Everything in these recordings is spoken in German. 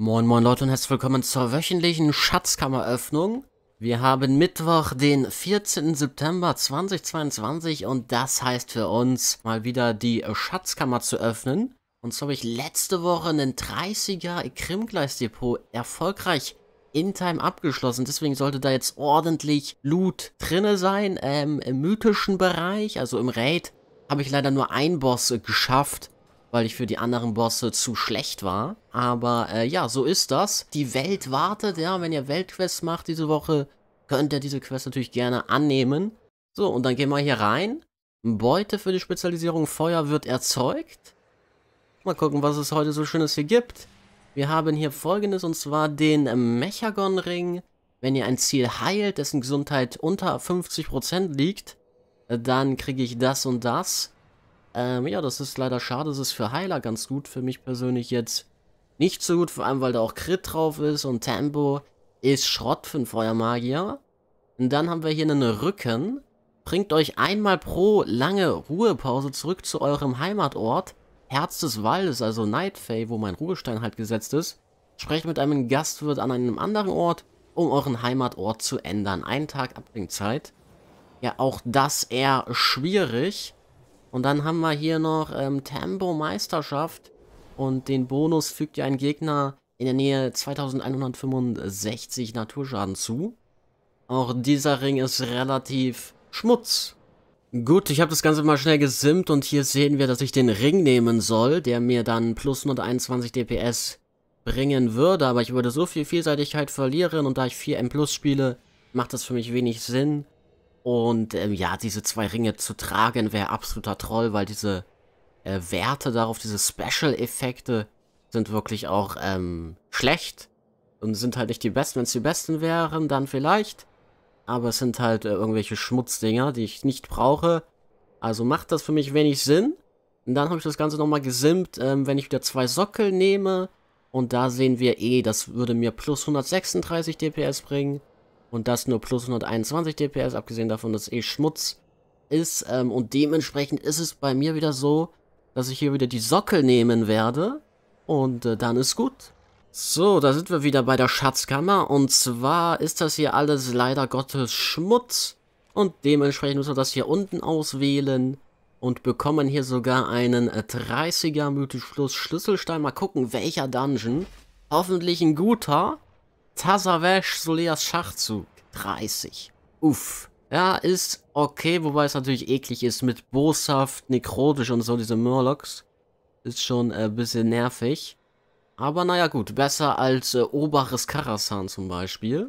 Moin moin Leute und herzlich willkommen zur wöchentlichen Schatzkammeröffnung. Wir haben Mittwoch, den 14. September 2022 und das heißt für uns mal wieder die Schatzkammer zu öffnen. Und zwar habe ich letzte Woche einen 30er Krimgleisdepot erfolgreich in Time abgeschlossen. Deswegen sollte da jetzt ordentlich Loot drinne sein. Ähm, Im mythischen Bereich, also im Raid, habe ich leider nur einen Boss geschafft weil ich für die anderen Bosse zu schlecht war. Aber äh, ja, so ist das. Die Welt wartet, ja, wenn ihr Weltquests macht diese Woche, könnt ihr diese Quest natürlich gerne annehmen. So, und dann gehen wir hier rein. Beute für die Spezialisierung Feuer wird erzeugt. Mal gucken, was es heute so Schönes hier gibt. Wir haben hier folgendes, und zwar den Mechagon-Ring. Wenn ihr ein Ziel heilt, dessen Gesundheit unter 50% liegt, äh, dann kriege ich das und das. Ähm, ja, das ist leider schade. Das ist für Heiler ganz gut. Für mich persönlich jetzt nicht so gut. Vor allem, weil da auch Crit drauf ist und Tempo ist Schrott für einen Feuermagier. Und dann haben wir hier einen Rücken. Bringt euch einmal pro lange Ruhepause zurück zu eurem Heimatort. Herz des Waldes, also Nightfay, wo mein Ruhestein halt gesetzt ist. Sprecht mit einem Gastwirt an einem anderen Ort, um euren Heimatort zu ändern. Einen Tag Abbringzeit. Ja, auch das eher schwierig. Und dann haben wir hier noch ähm, Tempo Meisterschaft. Und den Bonus fügt ja ein Gegner in der Nähe 2165 Naturschaden zu. Auch dieser Ring ist relativ schmutz. Gut, ich habe das Ganze mal schnell gesimmt und hier sehen wir, dass ich den Ring nehmen soll, der mir dann plus 121 DPS bringen würde, aber ich würde so viel Vielseitigkeit verlieren und da ich 4M Plus spiele, macht das für mich wenig Sinn. Und ähm, ja, diese zwei Ringe zu tragen wäre absoluter Troll, weil diese äh, Werte darauf, diese Special-Effekte sind wirklich auch ähm, schlecht und sind halt nicht die besten. Wenn es die besten wären, dann vielleicht. Aber es sind halt äh, irgendwelche Schmutzdinger, die ich nicht brauche. Also macht das für mich wenig Sinn. Und dann habe ich das Ganze nochmal gesimpt, ähm, wenn ich wieder zwei Sockel nehme. Und da sehen wir eh, das würde mir plus 136 DPS bringen. Und das nur plus 121 DPS, abgesehen davon, dass eh Schmutz ist. Ähm, und dementsprechend ist es bei mir wieder so, dass ich hier wieder die Sockel nehmen werde. Und äh, dann ist gut. So, da sind wir wieder bei der Schatzkammer. Und zwar ist das hier alles leider Gottes Schmutz. Und dementsprechend müssen wir das hier unten auswählen. Und bekommen hier sogar einen 30er äh, mythisch plus Schlüsselstein. Mal gucken, welcher Dungeon. Hoffentlich ein guter. Tasavesh Soleas Schachzug 30. Uff. Ja, ist okay, wobei es natürlich eklig ist mit boshaft, nekrotisch und so, diese Murlocs. Ist schon ein äh, bisschen nervig. Aber naja gut, besser als äh, Obaches Karasan zum Beispiel.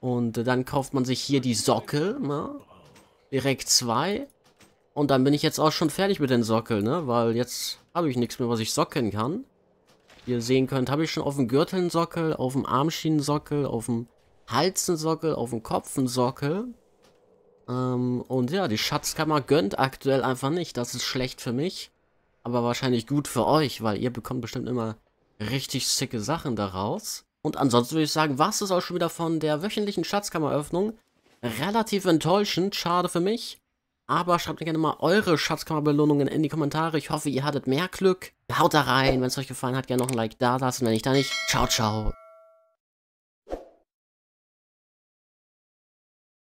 Und äh, dann kauft man sich hier die Sockel, ne? Direkt zwei. Und dann bin ich jetzt auch schon fertig mit den Sockeln, ne? Weil jetzt habe ich nichts mehr, was ich sockeln kann ihr sehen könnt, habe ich schon auf dem Gürtel auf dem Armschienensockel, auf dem Halsensockel, auf dem Kopfensockel. Ähm, und ja, die Schatzkammer gönnt aktuell einfach nicht. Das ist schlecht für mich, aber wahrscheinlich gut für euch, weil ihr bekommt bestimmt immer richtig sicke Sachen daraus. Und ansonsten würde ich sagen, was ist auch schon wieder von der wöchentlichen Schatzkammeröffnung. Relativ enttäuschend, schade für mich. Aber schreibt mir gerne mal eure Schatzkammerbelohnungen in die Kommentare. Ich hoffe, ihr hattet mehr Glück. Haut da rein, wenn es euch gefallen hat, gerne noch ein Like da lassen. Wenn nicht, dann nicht. Ciao, ciao.